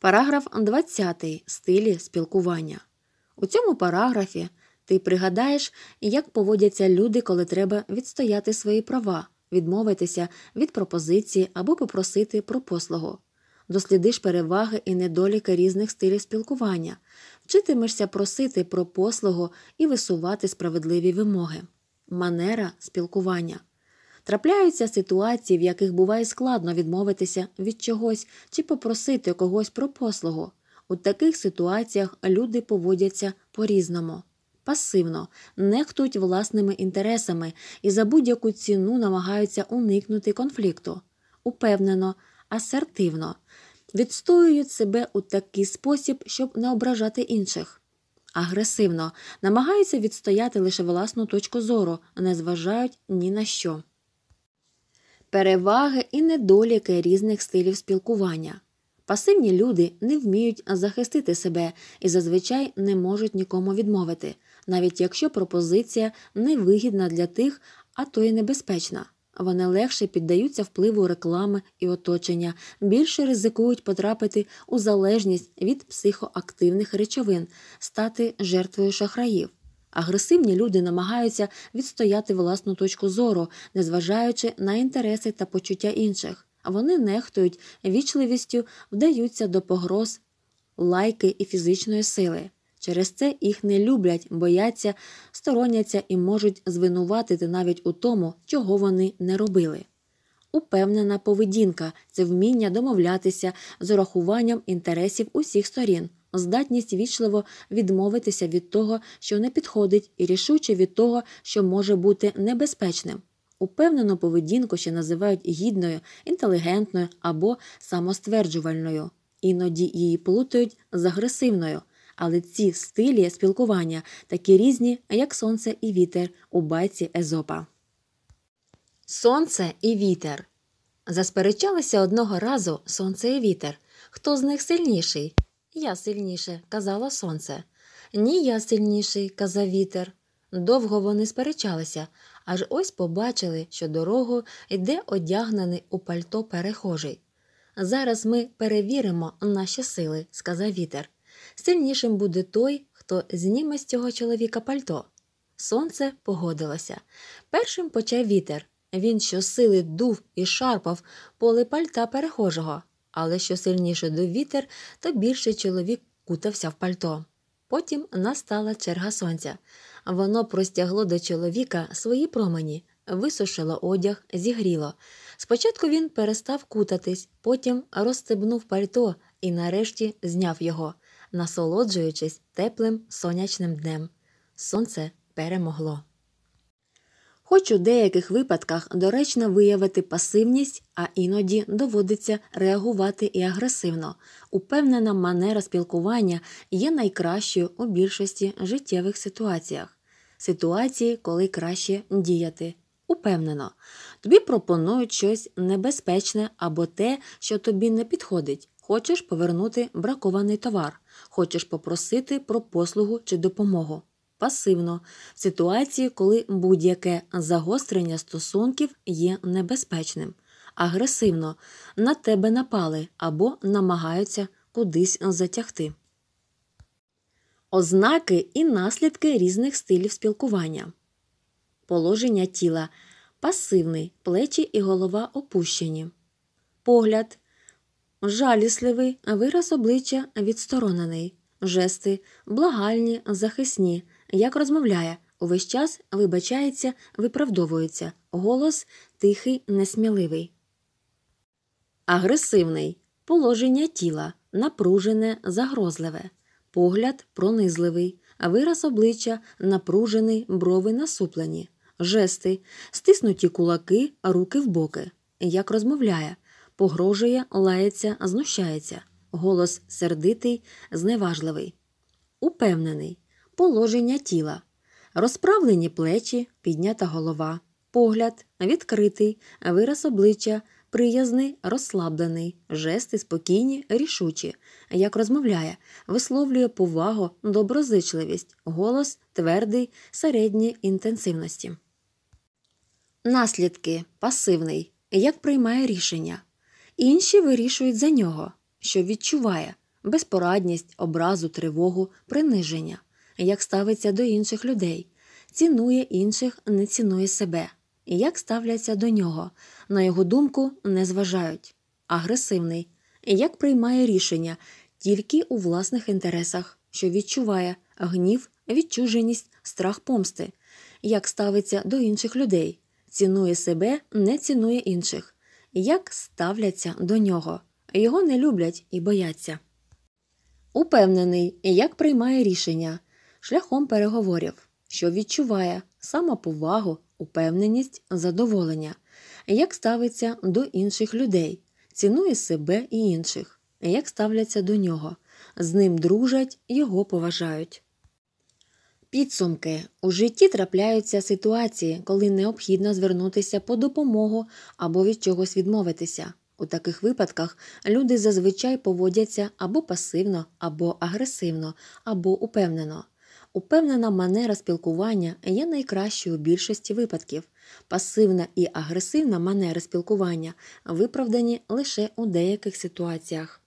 Параграф 20. Стилі спілкування. У цьому параграфі ти пригадаєш, як поводяться люди, коли треба відстояти свої права, відмовитися від пропозиції або попросити про послугу. Дослідиш переваги і недоліки різних стилів спілкування, вчитимешся просити про послугу і висувати справедливі вимоги. Манера спілкування. Трапляються ситуації, в яких буває складно відмовитися від чогось чи попросити когось про послугу. У таких ситуаціях люди поводяться по різному. Пасивно нехтують власними інтересами і за будь-яку ціну намагаються уникнути конфлікту, упевнено, асертивно, відстоюють себе у такий спосіб, щоб не ображати інших, агресивно намагаються відстояти лише власну точку зору, не зважають ні на що переваги і недоліки різних стилів спілкування. Пасивні люди не вміють захистити себе і зазвичай не можуть нікому відмовити, навіть якщо пропозиція невигідна для тих, а то й небезпечна. Вони легше піддаються впливу реклами і оточення, більше ризикують потрапити у залежність від психоактивних речовин, стати жертвою шахраїв. Агресивні люди намагаються відстояти власну точку зору, незважаючи на інтереси та почуття інших. Вони нехтують вічливістю, вдаються до погроз, лайки і фізичної сили. Через це їх не люблять, бояться, стороняться і можуть звинуватити навіть у тому, чого вони не робили. Упевнена поведінка це вміння домовлятися з урахуванням інтересів усіх сторін, здатність вічливо відмовитися від того, що не підходить, і рішуче від того, що може бути небезпечним. Упевнену поведінку ще називають гідною, інтелігентною або самостверджувальною. Іноді її плутають з агресивною. Але ці стилі спілкування такі різні, як сонце і вітер у байці Езопа. Сонце і вітер. Засперечалися одного разу сонце і вітер. Хто з них сильніший? Я сильніше, казало сонце. Ні, я сильніший, казав вітер. Довго вони сперечалися, аж ось побачили, що дорогу йде одягнений у пальто перехожий. Зараз ми перевіримо наші сили, сказав вітер. Сильнішим буде той, хто зніме з цього чоловіка пальто. Сонце погодилося. Першим почав вітер. Він щосили дув і шарпав поле пальта перехожого але що сильніше до вітер, то більше чоловік кутався в пальто. Потім настала черга сонця. Воно простягло до чоловіка свої промені, висушило одяг, зігріло. Спочатку він перестав кутатись, потім розстебнув пальто і, нарешті, зняв його, насолоджуючись теплим сонячним днем. Сонце перемогло. Хоч у деяких випадках доречно виявити пасивність, а іноді доводиться реагувати і агресивно. Упевнена манера спілкування є найкращою у більшості життєвих ситуаціях. Ситуації, коли краще діяти. Упевнено, тобі пропонують щось небезпечне або те, що тобі не підходить. Хочеш повернути бракований товар, хочеш попросити про послугу чи допомогу пасивно в ситуації, коли будь-яке загострення стосунків є небезпечним, агресивно на тебе напали або намагаються кудись затягти. Ознаки і наслідки різних стилів спілкування. Положення тіла пасивний, плечі і голова опущені, погляд жалісливий, вираз обличчя відсторонений, жести благальні, захисні, як розмовляє, увесь час вибачається, виправдовується, голос тихий, несміливий. Агресивний положення тіла напружене, загрозливе, погляд пронизливий, вираз обличчя напружений, брови насуплені, жести, стиснуті кулаки, руки в боки. Як розмовляє, погрожує, лається, знущається. Голос сердитий, зневажливий, упевнений, положення тіла, розправлені плечі, піднята голова, погляд, відкритий, вираз обличчя, приязний, розслаблений, жести спокійні, рішучі, як розмовляє, висловлює повагу, доброзичливість, голос твердий, середній інтенсивності. Наслідки пасивний, як приймає рішення. Інші вирішують за нього, що відчуває безпорадність, образу, тривогу, приниження як ставиться до інших людей, цінує інших, не цінує себе, і як ставляться до нього, на його думку, не зважають, агресивний, як приймає рішення тільки у власних інтересах, що відчуває гнів, відчуженість, страх помсти, як ставиться до інших людей, цінує себе, не цінує інших, як ставляться до нього, його не люблять і бояться. Упевнений, як приймає рішення, шляхом переговорів, що відчуває самоповагу, упевненість, задоволення, як ставиться до інших людей, цінує себе і інших, як ставляться до нього, з ним дружать, його поважають. Підсумки у житті трапляються ситуації, коли необхідно звернутися по допомогу або від чогось відмовитися. У таких випадках люди зазвичай поводяться або пасивно, або агресивно, або упевнено. Упевнена манера спілкування є найкращою у більшості випадків. Пасивна і агресивна манера спілкування виправдані лише у деяких ситуаціях.